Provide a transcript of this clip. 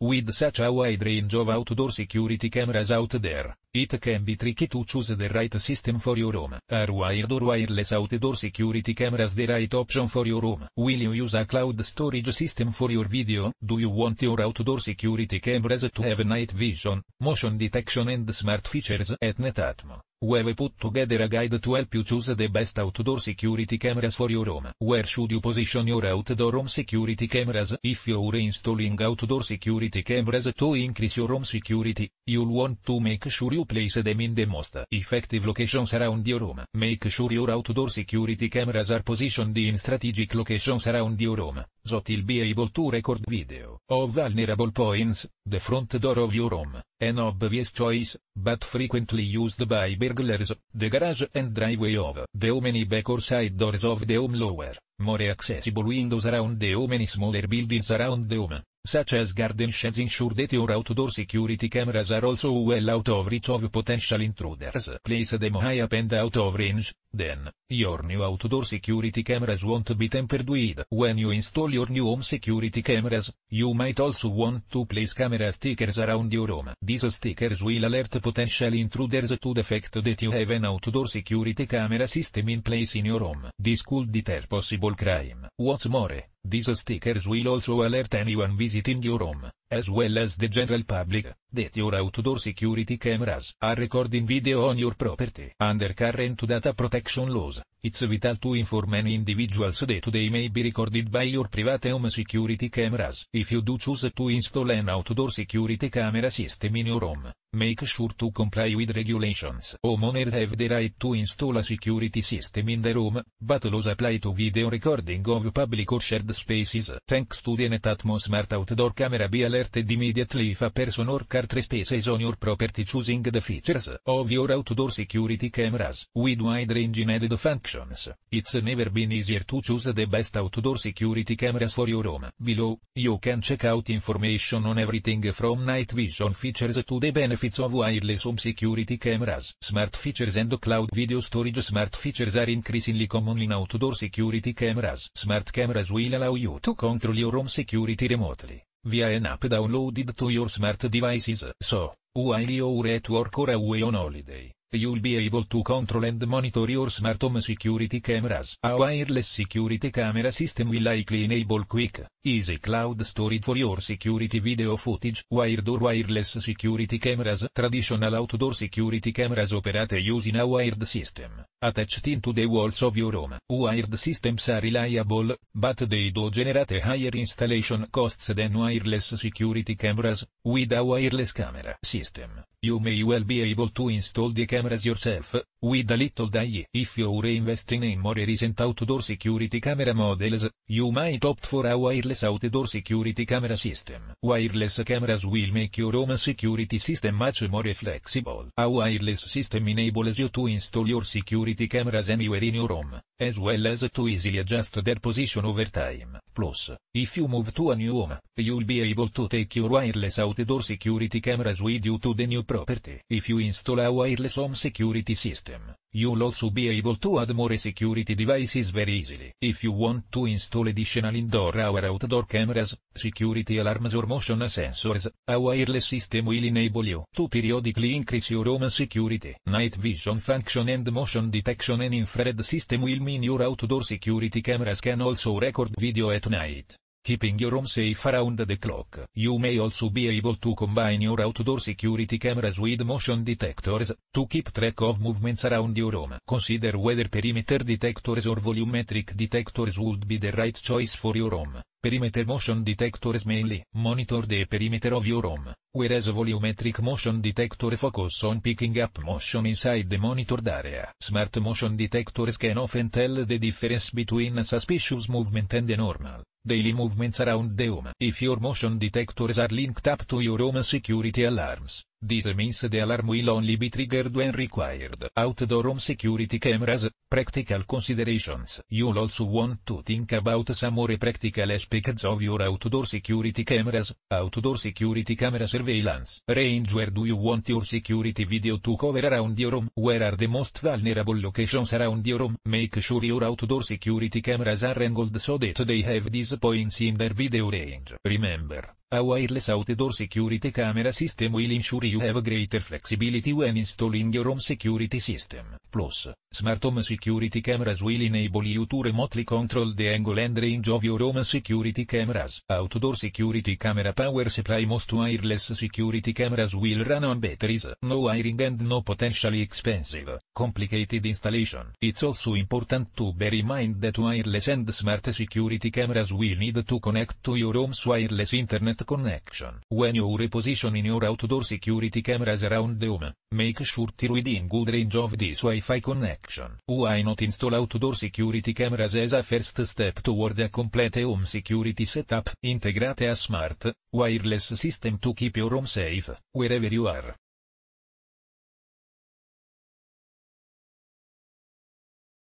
With such a wide range of outdoor security cameras out there, it can be tricky to choose the right system for your home. Are wired or wireless outdoor security cameras the right option for your home? Will you use a cloud storage system for your video? Do you want your outdoor security cameras to have night vision, motion detection and smart features? At Netatmo, where put together a guide to help you choose the best outdoor security cameras for your home. Where should you position your outdoor home security cameras? If you're installing outdoor security cameras to increase your home security, you'll want to make sure you place them in the most effective locations around your home. Make sure your outdoor security cameras are positioned in strategic locations around your home that he'll be able to record video of vulnerable points, the front door of your home, an obvious choice, but frequently used by burglars, the garage and driveway of the many back or side doors of the home lower, more accessible windows around the home many smaller buildings around the home, such as garden sheds ensure that your outdoor security cameras are also well out of reach of potential intruders. Place them high up and out of range, then, your new outdoor security cameras won't be tampered with. When you install your new home security cameras, you might also want to place camera stickers around your home. These stickers will alert potential intruders to the fact that you have an outdoor security camera system in place in your home. This could deter possible crime. What's more, these stickers will also alert anyone visiting your home as well as the general public, that your outdoor security cameras are recording video on your property. Under current data protection laws, it's vital to inform any individuals that they may be recorded by your private home security cameras. If you do choose to install an outdoor security camera system in your home, Make sure to comply with regulations. Homeowners have the right to install a security system in the room, but laws apply to video recording of public or shared spaces. Thanks to the Netatmo Smart Outdoor Camera be alerted immediately if a person or car trespasses on your property choosing the features of your outdoor security cameras. With wide-ranging added functions, it's never been easier to choose the best outdoor security cameras for your home. Below, you can check out information on everything from night vision features to the benefits benefits of wireless home security cameras. Smart features and cloud video storage Smart features are increasingly common in outdoor security cameras. Smart cameras will allow you to control your home security remotely, via an app downloaded to your smart devices. So, while you're at work or away on holiday, You'll be able to control and monitor your smart home security cameras. A wireless security camera system will likely enable quick, easy cloud storage for your security video footage. Wired or wireless security cameras. Traditional outdoor security cameras operate using a wired system, attached into the walls of your home. Wired systems are reliable, but they do generate higher installation costs than wireless security cameras. With a wireless camera system, you may well be able to install the cameras yourself, with a little die. If you're investing in more recent outdoor security camera models, you might opt for a wireless outdoor security camera system. Wireless cameras will make your home security system much more flexible. A wireless system enables you to install your security cameras anywhere in your home as well as to easily adjust their position over time. Plus, if you move to a new home, you'll be able to take your wireless outdoor security cameras with you to the new property. If you install a wireless home security system, You'll also be able to add more security devices very easily. If you want to install additional indoor or outdoor cameras, security alarms or motion sensors, a wireless system will enable you to periodically increase your home security. Night vision function and motion detection and infrared system will mean your outdoor security cameras can also record video at night keeping your home safe around the clock. You may also be able to combine your outdoor security cameras with motion detectors, to keep track of movements around your home. Consider whether perimeter detectors or volumetric detectors would be the right choice for your home. Perimeter motion detectors mainly monitor the perimeter of your home, whereas volumetric motion detectors focus on picking up motion inside the monitored area. Smart motion detectors can often tell the difference between suspicious movement and the normal daily movements around the home. If your motion detectors are linked up to your home security alarms, this means the alarm will only be triggered when required. Outdoor home security cameras, practical considerations. You'll also want to think about some more practical aspects of your outdoor security cameras, outdoor security camera surveillance. Range where do you want your security video to cover around your home? Where are the most vulnerable locations around your home? Make sure your outdoor security cameras are angled so that they have these points in their video range. Remember, a wireless outdoor security camera system will ensure you have greater flexibility when installing your home security system. Plus, smart home security cameras will enable you to remotely control the angle and range of your home security cameras. Outdoor security camera power supply most wireless security cameras will run on batteries, no wiring and no potentially expensive, complicated installation. It's also important to bear in mind that wireless and smart security cameras will need to connect to your home's wireless internet internet connection. When you repositioning your outdoor security cameras around the home, make sure to within good range of this Wi-Fi connection. Why not install outdoor security cameras as a first step towards a complete home security setup? Integrate a smart, wireless system to keep your home safe, wherever you are.